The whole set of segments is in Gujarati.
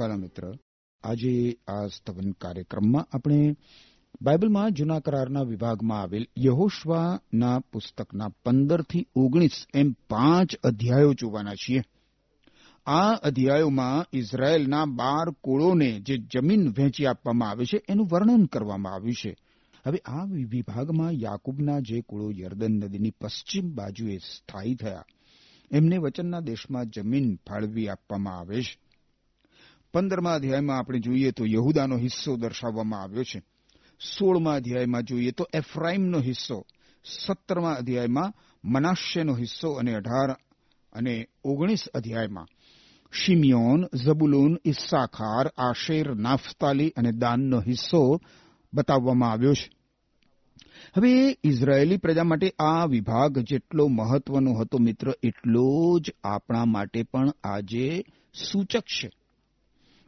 વાલા મિત્ર આજે આ સ્તવન કાર્યક્રમમાં આપણે બાઇબલમાં જૂના કરારના વિભાગમાં આવેલ યહોશવાના પુસ્તકના પંદરથી ઓગણીસ એમ પાંચ અધ્યાયો જોવાના છીએ આ અધ્યાયોમાં ઇઝરાયેલના બાર કોળોને જે જમીન વહેંચી આપવામાં આવે છે એનું વર્ણન કરવામાં આવ્યું છે હવે આ વિભાગમાં યાકુબના જે કુળો યર્દન નદીની પશ્ચિમ બાજુએ સ્થાયી થયા એમને વચનના દેશમાં જમીન ફાળવી આપવામાં આવે છે પંદરમા અધ્યાયમાં આપણે જોઈએ તો યહુદાનો હિસ્સો દર્શાવવામાં આવ્યો છે સોળમા અધ્યાયમાં જોઈએ તો એફ્રાઇમનો હિસ્સો સત્તરમા અધ્યાયમાં મનાશ્યનો હિસ્સો અને અઢાર અને ઓગણીસ અધ્યાયમાં શિમિયોન ઝબુલુન ઇસ્સાખાર આશેર નાફતાલી અને દાનનો હિસ્સો બતાવવામાં આવ્યો છે હવે ઇઝરાયેલી પ્રજા માટે આ વિભાગ જેટલો મહત્વનો હતો મિત્ર એટલો જ આપણા માટે પણ આજે સૂચક છે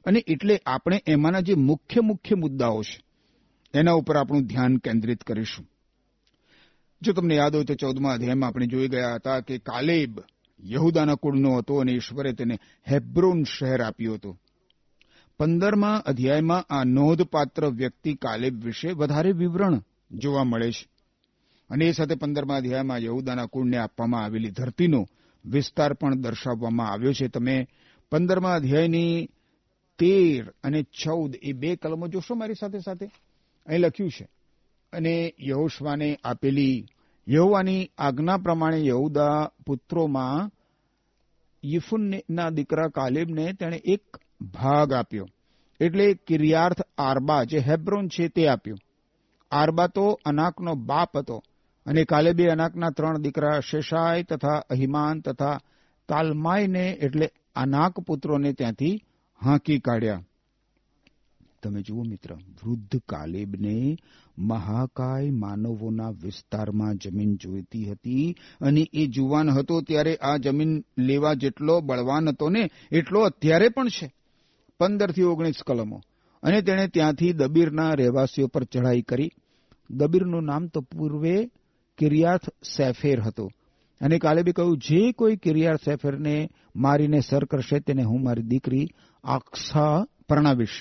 અને એટલે આપણે એમાંના જે મુખ્ય મુખ્ય મુદ્દાઓ છે એના ઉપર આપણું ધ્યાન કેન્દ્રિત કરીશું જો તમને યાદ હોય તો ચૌદમા અધ્યાયમાં આપણે જોઈ ગયા હતા કે કાલેબ યહુદાના કુળનો હતો અને ઈશ્વરે તેને હેબ્રોન શહેર આપ્યું હતું પંદરમા અધ્યાયમાં આ નોંધપાત્ર વ્યક્તિ કાલેબ વિશે વધારે વિવરણ જોવા મળે છે અને એ સાથે પંદરમા અધ્યાયમાં યહુદાના કુળને આપવામાં આવેલી ધરતીનો વિસ્તાર પણ દર્શાવવામાં આવ્યો છે તમે પંદરમા અધ્યાયની તેર અને ચૌદ એ બે કલમો જોશો મારી સાથે સાથે અહીં લખ્યું છે અને યહોશવાને આપેલી યહોવાની આજ્ઞા પ્રમાણે યહુદા પુત્રોમાં યિફુનના દીકરા કાલિબને તેણે એક ભાગ આપ્યો એટલે કિર્યાર્થ આરબા જે હેબ્રોન છે તે આપ્યું આરબા તો અનાકનો બાપ હતો અને કાલેબે અનાકના ત્રણ દીકરા શેષાય તથા અહિમાન તથા તાલમાયને એટલે અનાક પુત્રોને ત્યાંથી હાંકી કાઢ્યા તમે જુઓ મિત્ર વૃદ્ધ કાલેબને મહાકાય માનવોના વિસ્તારમાં જમીન જોઈતી હતી અને એ જુવાન હતો ત્યારે આ જમીન લેવા જેટલો બળવાન હતો ને એટલો અત્યારે પણ છે પંદરથી ઓગણીસ કલમો અને તેણે ત્યાંથી દબીરના રહેવાસીઓ પર ચઢાઈ કરી દબીરનું નામ તો પૂર્વે કિરિયાથ સેફેર હતો અને કાલેબે કહ્યું જે કોઈ કિરિયાર સેફેરને મારીને સર કરશે તેને હું મારી દીકરી આખસા પ્રણાવીશ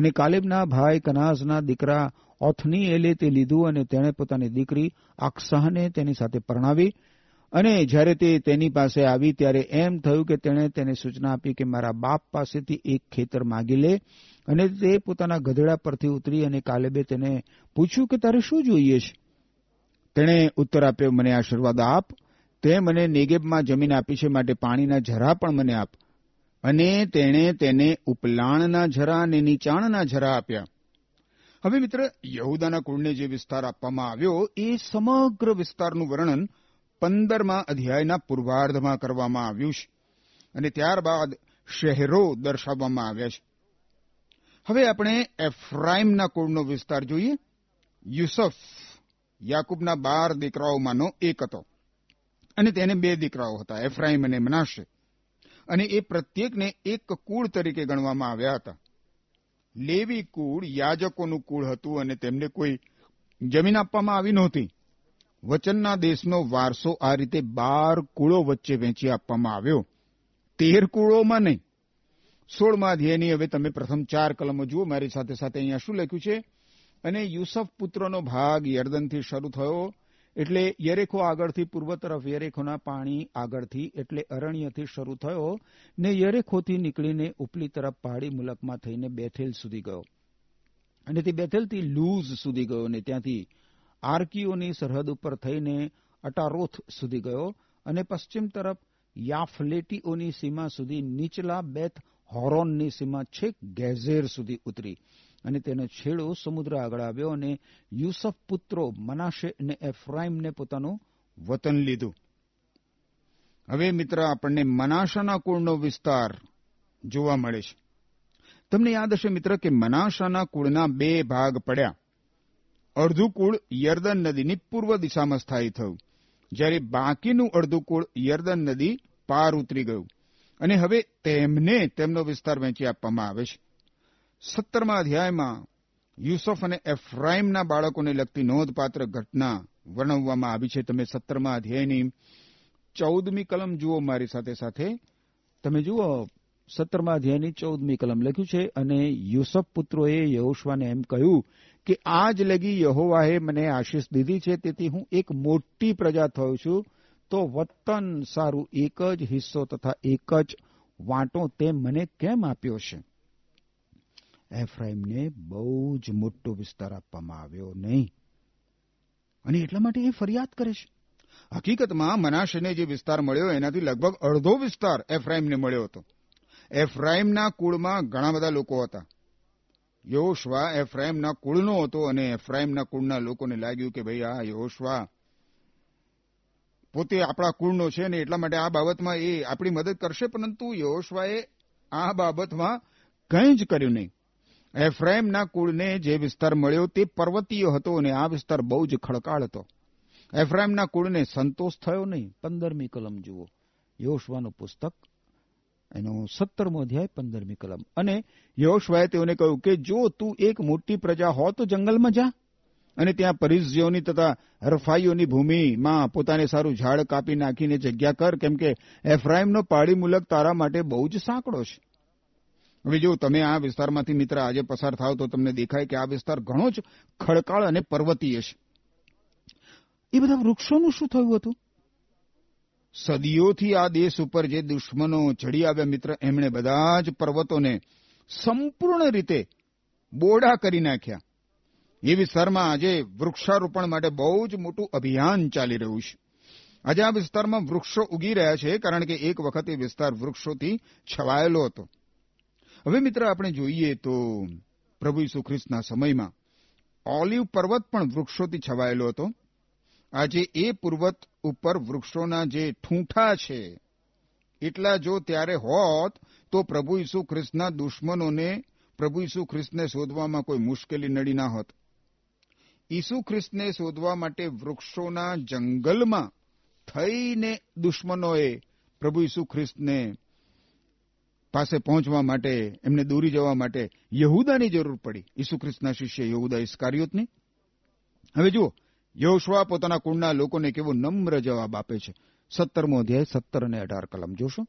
અને કાલિબના ભાઈ કનાઝના દીકરા ઓથની એલે તે લીધું અને તેણે પોતાની દીકરી આકસાહને તેની સાથે પરણાવી અને જ્યારે તે તેની પાસે આવી ત્યારે એમ થયું કે તેણે તેને સૂચના આપી કે મારા બાપ પાસેથી એક ખેતર માગી લે અને તે પોતાના ગધેડા પરથી ઉતરી અને કાલેબે તેને પૂછ્યું કે તારે શું જોઈએ છે તેણે ઉત્તર આપ્યો મને આશીર્વાદ આપ તે મને નેગેબમાં જમીન આપી છે માટે પાણીના જરા પણ મને આપ અને તેણે તેને ઉપલાણના ઝરા અને નીચાણના ઝરા આપ્યા હવે મિત્ર યહુદાના કુળને જે વિસ્તાર આપવામાં આવ્યો એ સમગ્ર વિસ્તારનું વર્ણન પંદરમા અધ્યાયના પૂર્વાર્ધમાં કરવામાં આવ્યું છે અને ત્યારબાદ શહેરો દર્શાવવામાં આવ્યા છે હવે આપણે એફ્રાઇમના કુળનો વિસ્તાર જોઈએ યુસફ યાકુબના બાર દીકરાઓમાંનો એક હતો અને તેને બે દીકરાઓ હતા એફ્રાઇમ અને મનાશે અને એ પ્રત્યેકને એક કુળ તરીકે ગણવામાં આવ્યા હતા લેવી કુળ યાજકોનું કુળ હતું અને તેમને કોઈ જમીન આપવામાં આવી નહોતી વચનના દેશનો વારસો આ રીતે બાર કુળો વચ્ચે વહેંચી આપવામાં આવ્યો તેર કુળોમાં નહીં સોળમા અધ્યાયની હવે તમે પ્રથમ ચાર કલમો જુઓ મારી સાથે સાથે અહીંયા શું લખ્યું છે અને યુસફ પુત્રનો ભાગ યર્દનથી શરૂ થયો એટલે યરેખો આગળથી પૂર્વ તરફ યરેખોના પાણી આગળથી એટલે અરણ્યથી શરૂ થયો ને યરેખોથી નીકળીને ઉપલી તરફ પહાડી મુલકમાં થઈને બેથેલ સુધી ગયો અને તે બેથેલથી લૂઝ સુધી ગયો ને ત્યાંથી આર્કીઓની સરહદ ઉપર થઈને અટારોથ સુધી ગયો અને પશ્ચિમ તરફ યાફલેટીઓની સીમા સુધી નીચલા બેથ હોરોનની સીમા છેક ગેઝેર સુધી ઉતરી અને તેનો છેડો સમુદ્ર આગળ આવ્યો અને યુસફ પુત્રો મનાશે અને એફ્રાઇમને પોતાનું વતન લીધું હવે મિત્ર આપણને મનાશાના કુળનો વિસ્તાર જોવા મળે છે તમને યાદ હશે મિત્ર કે મનાશાના કુળના બે ભાગ પડ્યા અડધું કુળ યર્દન નદીની પૂર્વ દિશામાં સ્થાયી થયું જ્યારે બાકીનું અડધું કુળ યર્દન નદી પાર ઉતરી ગયું અને હવે તેમને તેમનો વિસ્તાર વહેંચી આપવામાં આવે છે સત્તરમા અધ્યાયમાં યુસુફ અને એફ્રાઇમના બાળકોને લગતી નોંધપાત્ર ઘટના વર્ણવવામાં આવી છે તમે સત્તરમા અધ્યાયની ચૌદમી કલમ જુઓ મારી સાથે સાથે તમે જુઓ સત્તરમા અધ્યાયની ચૌદમી કલમ લખ્યું છે અને યુસફ પુત્રોએ યહોશવાને એમ કહ્યું કે આ જ લગી યહોવાએ મને આશીષ દીધી છે તેથી હું એક મોટી પ્રજા થયો છું તો વતન સારું એક જ હિસ્સો તથા એક જ વાંટો તે મને કેમ આપ્યો છે એફ્રાઇમને બહુ જ મોટો વિસ્તાર આપવામાં આવ્યો નહીં અને એટલા માટે એ ફરિયાદ કરે છે હકીકતમાં મનાશેને જે વિસ્તાર મળ્યો એનાથી લગભગ અડધો વિસ્તાર એફ્રાઇમને મળ્યો હતો એફ્રાઇમના કુળમાં ઘણા બધા લોકો હતા યહોશવા એફ્રાઇમના કુળનો હતો અને એફ્રાઇમના કુળના લોકોને લાગ્યું કે ભાઈ આ યોશવા પોતે આપણા કુળનો છે ને એટલા માટે આ બાબતમાં એ આપણી મદદ કરશે પરંતુ યહોશવાએ આ બાબતમાં કંઈ જ કર્યું નહીં એફ્રેમના કુળને જે વિસ્તાર મળ્યો તે પર્વતીય હતો અને આ વિસ્તાર બહુ જ ખડકાળ હતો એફ્રેમના કુળને સંતોષ થયો નહીં પંદરમી કલમ જુઓ યોશવાનું પુસ્તક એનો સત્તરમો અધ્યાય પંદરમી કલમ અને યોશવાએ તેઓને કહ્યું કે જો તું એક મોટી પ્રજા હો તો જંગલમાં જા અને ત્યાં પરિઝીઓની તથા હરફાઈઓની ભૂમિમાં પોતાને સારું ઝાડ કાપી નાખીને જગ્યા કર કેમ કે એફ્રાઇમનો પાડી મુલક તારા માટે બહુ જ સાંકડો છે હવે જો તમે આ વિસ્તારમાંથી મિત્ર આજે પસાર થાવ તો તમને દેખાય કે આ વિસ્તાર ઘણો જ ખડકાળ અને પર્વતીય છે એ બધા વૃક્ષોનું શું થયું હતું સદીઓથી આ દેશ ઉપર જે દુશ્મનો ચડી આવ્યા મિત્ર એમણે બધા જ પર્વતોને સંપૂર્ણ રીતે બોડા કરી નાખ્યા એ વિસ્તારમાં આજે વૃક્ષારોપણ માટે બહુ જ મોટું અભિયાન ચાલી રહ્યું છે આજે આ વિસ્તારમાં વૃક્ષો ઉગી રહ્યા છે કારણ કે એક વખત એ વિસ્તાર વૃક્ષોથી છવાયેલો હતો હવે મિત્ર આપણે જોઈએ તો પ્રભુ ઈસુ ખ્રિસ્તના સમયમાં ઓલિવ પર્વત પણ વૃક્ષોથી છવાયેલો હતો આજે એ પર્વત ઉપર વૃક્ષોના જે ઠૂંઠા છે એટલા જો ત્યારે હોત તો પ્રભુ ઈસુ ખ્રિસ્તના દુશ્મનોને પ્રભુ ઈસુ ખ્રિસ્તને શોધવામાં કોઈ મુશ્કેલી નડી ના હોત ઈસુ ખ્રિસ્તને શોધવા માટે વૃક્ષોના જંગલમાં થઈને દુશ્મનોએ પ્રભુ ઈસુ ખ્રિસ્તને પાસે પહોંચવા માટે એમને દોરી જવા માટે યહુદાની જરૂર પડી ઈસુ શિષ્ય યહુદા ઇસ્કારિયોતની હવે જુઓ યહોશવા પોતાના કુળના લોકોને કેવો નમ્ર જવાબ આપે છે સત્તરમો અધ્યાય સત્તર અને અઢાર કલમ જોશો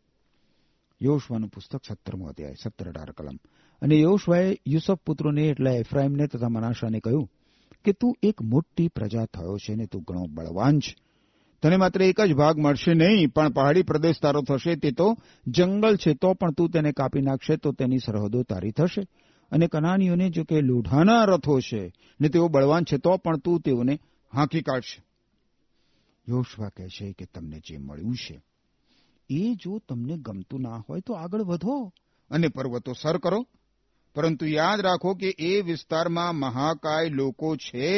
યહોશવાનું પુસ્તક સત્તરમો અધ્યાય સત્તર અઢાર કલમ અને યહોશવાએ યુસફ પુત્રોને એટલા એફ્રાઇમને તથા મનાશાને કહ્યું કે તું એક મોટી પ્રજા થયો છે ને તું ઘણો બળવાન છે તને માત્ર એક જ ભાગ મળશે નહીં પણ પહાડી પ્રદેશ તારો થશે તે તો જંગલ છે તો પણ તું તેને કાપી નાખશે તો તેની સરહદો તારી થશે અને કનાનીઓને જો કે લોઢાના રથો છે ને તેઓ બળવાન છે તો પણ તું તેઓને હાંકી કાઢશે યોશવા કહે છે કે તમને જે મળ્યું છે એ જો તમને ગમતું ના હોય તો આગળ વધો અને પર્વતો સર કરો પરંતુ યાદ રાખો કે એ વિસ્તારમાં મહાકાય લોકો છે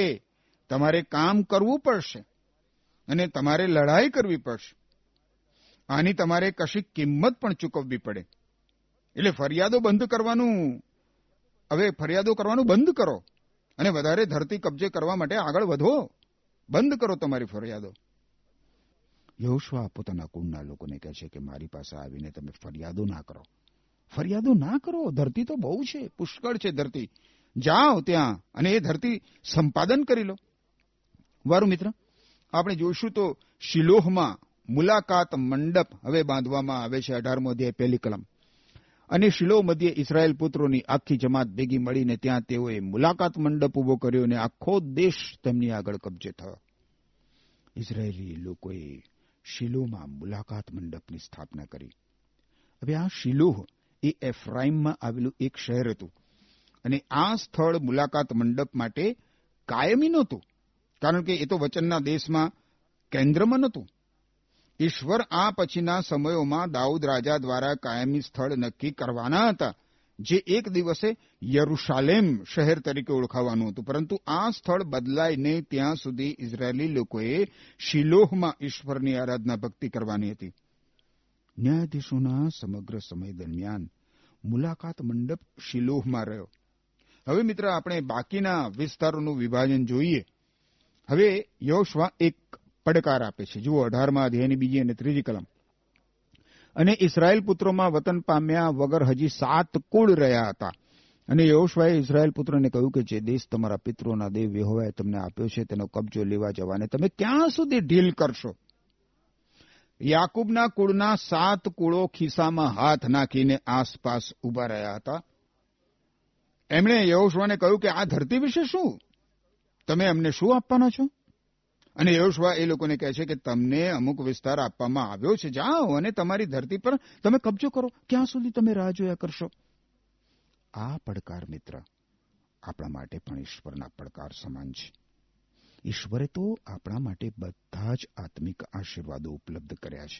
તમારે કામ કરવું પડશે અને તમારે લડાઈ કરવી પડશે આની તમારે કશી કિંમત પણ ચૂકવવી પડે એટલે ફરિયાદો બંધ કરવાનું હવે ફરિયાદો કરવાનું બંધ કરો અને વધારે ધરતી કબજે કરવા માટે આગળ વધો બંધ કરો તમારી ફરિયાદો યહોશવા પોતાના કુળના લોકોને કહે છે કે મારી પાસે આવીને તમે ફરિયાદો ના કરો ફરિયાદો ના કરો ધરતી તો બહુ છે પુષ્કળ છે ધરતી જાઓ ત્યાં અને એ ધરતી સંપાદન કરી લો વારું મિત્ર આપણે જોઈશું તો શિલોહમાં મુલાકાત મંડપ હવે બાંધવામાં આવે છે અઢારમો અધ્યાય પહેલી કલમ અને શિલોહ મધ્યે ઇસરાયેલ પુત્રોની આખી જમાત ભેગી મળીને ત્યાં તેઓએ મુલાકાત મંડપ ઉભો કર્યો અને આખો દેશ તેમની આગળ કબજે થયો ઇઝરાયેલી લોકોએ શિલોહમાં મુલાકાત મંડપની સ્થાપના કરી હવે આ શિલોહ એ એફ્રાઇમમાં આવેલું એક શહેર હતું અને આ સ્થળ મુલાકાત મંડપ માટે કાયમી નહોતું કારણ કે એ તો વચનના દેશમાં કેન્દ્રમાં નહોતું ઈશ્વર આ પછીના સમયોમાં દાઉદ રાજા દ્વારા કાયમી સ્થળ નક્કી કરવાના હતા જે એક દિવસે યરુશાલેમ શહેર તરીકે ઓળખાવાનું હતું પરંતુ આ સ્થળ બદલાઈને ત્યાં સુધી ઇઝરાયેલી લોકોએ શિલોહમાં ઈશ્વરની આરાધના ભક્તિ કરવાની હતી ન્યાયાધીશોના સમગ્ર સમય દરમિયાન મુલાકાત મંડપ શિલોહમાં રહ્યો હવે મિત્ર આપણે બાકીના વિસ્તારોનું વિભાજન જોઈએ હવે યોશવા એક પડકાર આપે છે જુઓ અઢારમાં અધ્યાયની બીજી અને ત્રીજી કલમ અને ઇસરાયેલ પુત્રોમાં વતન પામ્યા વગર હજી સાત કુળ રહ્યા હતા અને યહોશવાએ ઇસરાયેલ પુત્રને કહ્યું કે જે દેશ તમારા પિત્રોના દેવ યહોવાએ તમને આપ્યો છે તેનો કબજો લેવા જવાને તમે ક્યાં સુધી ઢીલ કરશો યાકુબના કુળના સાત કુળો ખિસ્સામાં હાથ નાખીને આસપાસ ઉભા રહ્યા હતા એમણે યહોશવાને કહ્યું કે આ ધરતી વિશે શું તમે અમને શું આપવાના છો અને યોશવા એ લોકોને કહે છે કે તમને અમુક વિસ્તાર આપવામાં આવ્યો છે જાઓ અને તમારી ધરતી પર તમે કબજો કરો ક્યાં સુધી તમે રાહ જોયા કરશો આ પડકાર મિત્ર આપણા માટે પણ ઈશ્વરના પડકાર સમાન છે ઈશ્વરે તો આપણા માટે બધા જ આત્મિક આશીર્વાદો ઉપલબ્ધ કર્યા છે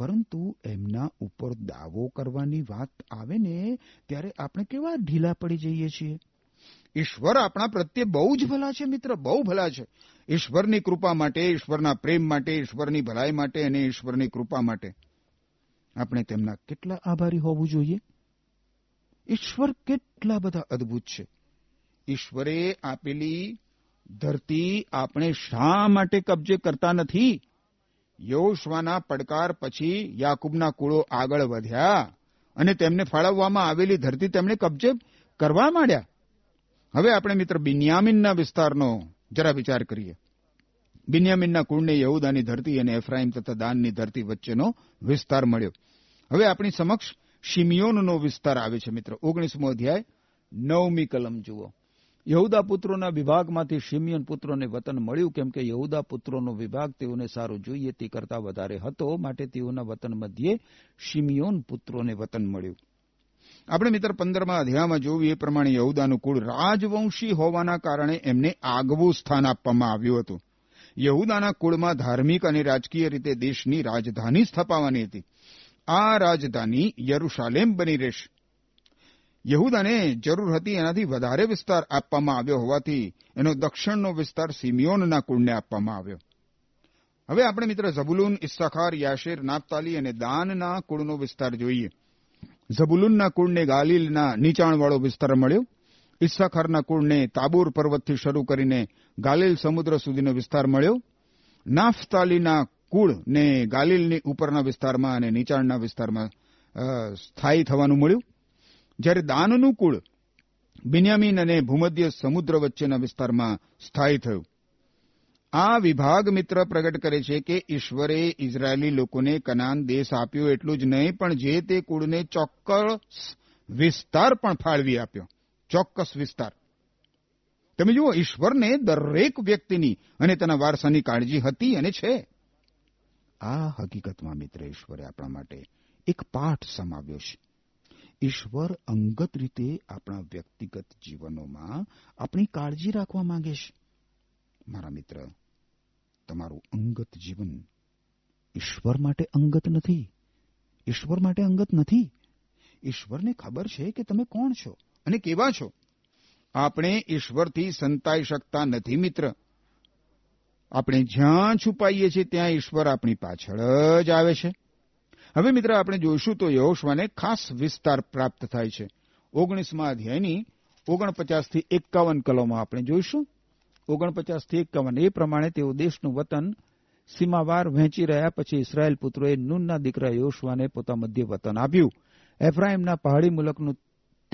પરંતુ એમના ઉપર દાવો કરવાની વાત આવે ને ત્યારે આપણે કેવા ઢીલા પડી જઈએ છીએ ઈશ્વર આપણા પ્રત્યે બહુ જ ભલા છે મિત્ર બહુ ભલા છે ઈશ્વરની કૃપા માટે ઈશ્વરના પ્રેમ માટે ઈશ્વરની ભલાઈ માટે અને ઈશ્વરની કૃપા માટે આપણે તેમના કેટલા આભારી હોવું જોઈએ ઈશ્વર કેટલા બધા અદ્ભુત છે ઈશ્વરે આપેલી ધરતી આપણે શા માટે કબજે કરતા નથી યૌશ્વાના પડકાર પછી યાકુબના કુળો આગળ વધ્યા અને તેમને ફાળવવામાં આવેલી ધરતી તેમણે કબજે કરવા માંડ્યા હવે આપણે મિત્ર બિન્યામીનના વિસ્તારનો જરા વિચાર કરીએ બિન્યામીનના કુળને યહુદાની ધરતી અને એફ્રાઇમ તથા દાનની ધરતી વચ્ચેનો વિસ્તાર મળ્યો હવે આપણી સમક્ષ શિમિયોનનો વિસ્તાર આવે છે મિત્રો ઓગણીસમો અધ્યાય નવમી કલમ જુઓ યહુદા પુત્રોના વિભાગમાંથી શિમિયન પુત્રોને વતન મળ્યું કેમ કે યહુદા પુત્રોનો વિભાગ તેઓને સારું જોઈએ તે કરતા વધારે હતો માટે તેઓના વતન મધ્યે શિમિયોન પુત્રોને વતન મળ્યું આપણે મિત્ર પંદરમાં અધ્યાયમાં જોયું એ પ્રમાણે યહુદાનું કુળ રાજવંશી હોવાના કારણે એમને આગવું સ્થાન આપવામાં આવ્યું હતું યહુદાના કુળમાં ધાર્મિક અને રાજકીય રીતે દેશની રાજધાની સ્થપાવાની હતી આ રાજધાની યરુશાલેમ બની રહેશે યહુદાને જરૂર હતી એનાથી વધારે વિસ્તાર આપવામાં આવ્યો હોવાથી એનો દક્ષિણનો વિસ્તાર સિમિયોનના કુળને આપવામાં આવ્યો હવે આપણે મિત્ર ઝબુલુન ઇસ્સાખાર યાશેર નાપતાલી અને દાનના કુળનો વિસ્તાર જોઈએ ઝબુલુનના કુળને ગાલિલના નીચાણવાળો વિસ્તાર મળ્યો ઇસ્સાખારના કુળને તાબુર પર્વતથી શરૂ કરીને ગાલિલ સમુદ્ર સુધીનો વિસ્તાર મળ્યો નાફતાલીના કુળને ગાલિલની ઉપરના વિસ્તારમાં અને નીચાણના વિસ્તારમાં સ્થાયી થવાનું મળ્યું જ્યારે દાનનું કુળ બિન્યામીન અને ભૂમધ્ય સમુદ્ર વચ્ચેના વિસ્તારમાં સ્થાયી થયું આ વિભાગ મિત્ર પ્રગટ કરે છે કે ઈશ્વરે ઇઝરાયેલી લોકોને કનાન દેશ આપ્યો એટલું જ નહીં પણ જે તે કુળને ચોક્કસ વિસ્તાર પણ ફાળવી આપ્યો ચોક્કસ વિસ્તાર તમે જુઓ ઈશ્વરને દરેક વ્યક્તિની અને તેના વારસાની કાળજી હતી અને છે આ હકીકતમાં મિત્ર ઈશ્વરે આપણા માટે એક પાઠ સમાવ્યો છે ઈશ્વર અંગત રીતે આપણા વ્યક્તિગત જીવનોમાં આપણી કાળજી રાખવા માંગે છે મારા મિત્ર તમારું અંગત જીવન ઈશ્વર માટે અંગત નથી ઈશ્વર માટે અંગત નથી ઈશ્વરને ખબર છે કે તમે કોણ છો અને કેવા છો આપણે ઈશ્વરથી સંતાઈ શકતા નથી મિત્ર આપણે જ્યાં છુપાઈએ છીએ ત્યાં ઈશ્વર આપણી પાછળ જ આવે છે હવે મિત્ર આપણે જોઈશું તો યહોશવાને ખાસ વિસ્તાર પ્રાપ્ત થાય છે ઓગણીસમાં અધ્યાયની ઓગણપચાસથી એકાવન કલમમાં આપણે જોઈશું ઓગણપચાસથી એકાવન એ પ્રમાણે તેઓ દેશનું વતન સીમાવાર વહેંચી રહ્યા પછી ઇસ્રાયેલ પુત્રોએ નૂનના દીકરા યોશવાને પોતા મધ્ય વતન આપ્યું એફ્રાઇમના પહાડી મુલકનું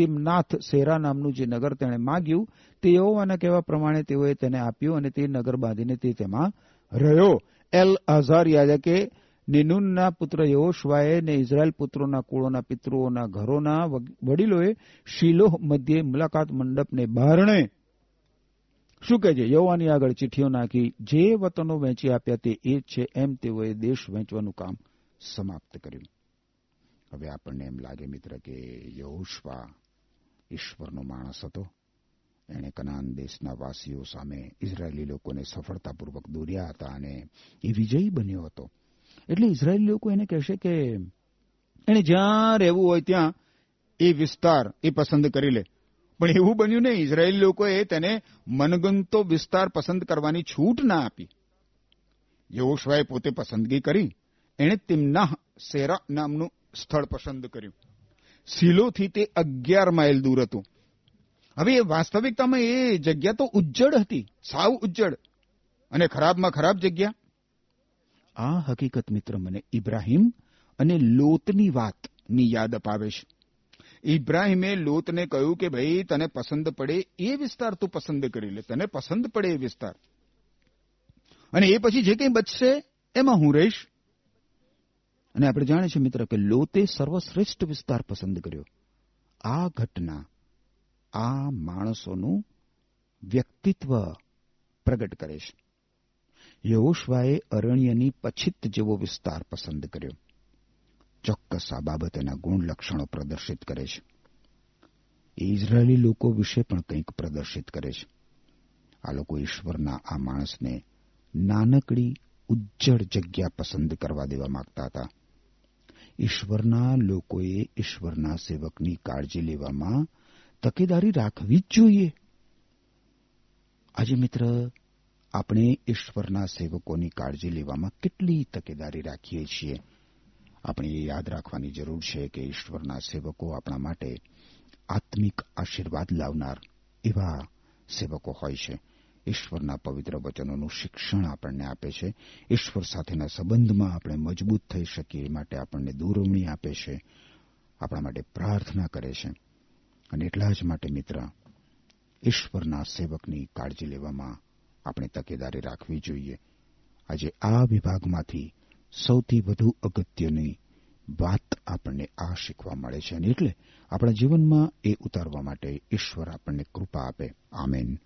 તિમનાથ સેરા નામનું જે નગર તેણે માગ્યું તે યહોવાના કહેવા પ્રમાણે તેઓએ તેને આપ્યું અને તે નગર બાંધીને તે તેમાં રહ્યો એલ અઝહર યાજકે નિનુનના પુત્ર યહોશવાએ ને ઇઝરાયલ પુત્રોના કુળોના પિતૃઓના ઘરોના વડીલોએ શીલોહ મધ્યે મુલાકાત મંડપને બારણે શું કહે છે યૌવાની આગળ ચિઠ્ઠીઓ નાખી જે વતનો વહેંચી આપ્યા તે એ જ છે એમ તેઓએ દેશ વહેંચવાનું કામ સમાપ્ત કર્યું હવે આપણને એમ લાગે મિત્ર કે યહોશવા ઈશ્વરનો માણસ હતો એણે કનાન દેશના વાસીઓ સામે ઇઝરાયેલી લોકોને સફળતાપૂર્વક દોર્યા હતા અને એ વિજયી બન્યો હતો એટલે ઇઝરાયેલી લોકો એને કહેશે કે એણે જ્યાં રહેવું હોય ત્યાં એ વિસ્તાર એ પસંદ કરી લે પણ એવું બન્યું નહીં ઇઝરાયેલ લોકોએ તેને મનગમતો વિસ્તાર પસંદ કરવાની છૂટ ના આપી યહોશવાએ પોતે પસંદગી કરી એણે તેમના સેરા નામનું સ્થળ પસંદ કર્યું સિલોથી તે અગિયાર માઇલ દૂર હતું હવે વાસ્તવિકતામાં એ જગ્યા તો ઉજ્જડ હતી સાવ ઉજ્જડ અને ખરાબમાં ખરાબ જગ્યા આ હકીકત મિત્ર મને ઇબ્રાહીમ અને લોતની વાતની યાદ અપાવે છે ઇબ્રાહીમે લોતને કહ્યું કે ભાઈ તને પસંદ પડે એ વિસ્તાર તું પસંદ કરી લે તને પસંદ પડે એ વિસ્તાર અને એ પછી જે કંઈ બચશે એમાં હું રહીશ અને આપણે જાણીએ છીએ મિત્ર કે લોતે સર્વશ્રેષ્ઠ વિસ્તાર પસંદ કર્યો આ ઘટના આ માણસોનું વ્યક્તિત્વ પ્રગટ કરે છે યહોશવાએ અરણ્યની પછીત જેવો વિસ્તાર પસંદ કર્યો ચોક્કસ આ બાબત ગુણલક્ષણો પ્રદર્શિત કરે છે ઇઝરાયેલી લોકો વિશે પણ કંઈક પ્રદર્શિત કરે છે આ લોકો ઈશ્વરના આ માણસને નાનકડી ઉજ્જળ જગ્યા પસંદ કરવા દેવા માંગતા હતા ઈશ્વરના લોકોએ ઈશ્વરના સેવકની કાળજી લેવામાં તકેદારી રાખવી જ જોઈએ આજે મિત્ર આપણે ઈશ્વરના સેવકોની કાળજી લેવામાં કેટલી તકેદારી રાખીએ છીએ આપણે યાદ રાખવાની જરૂર છે કે ઈશ્વરના સેવકો આપણા માટે આત્મિક આશીર્વાદ લાવનાર એવા સેવકો હોય છે ઈશ્વરના પવિત્ર વચનોનું શિક્ષણ આપણને આપે છે ઈશ્વર સાથેના સંબંધમાં આપણે મજબૂત થઈ શકીએ એ માટે આપણને દૂરવણી આપે છે આપણા માટે પ્રાર્થના કરે છે અને એટલા જ માટે મિત્ર ઈશ્વરના સેવકની કાળજી લેવામાં આપણે તકેદારી રાખવી જોઈએ આજે આ વિભાગમાંથી સૌથી વધુ અગત્યની વાત આપણને આ શીખવા મળે છે અને એટલે આપણા જીવનમાં એ ઉતારવા માટે ઈશ્વર આપણને કૃપા આપે આમેન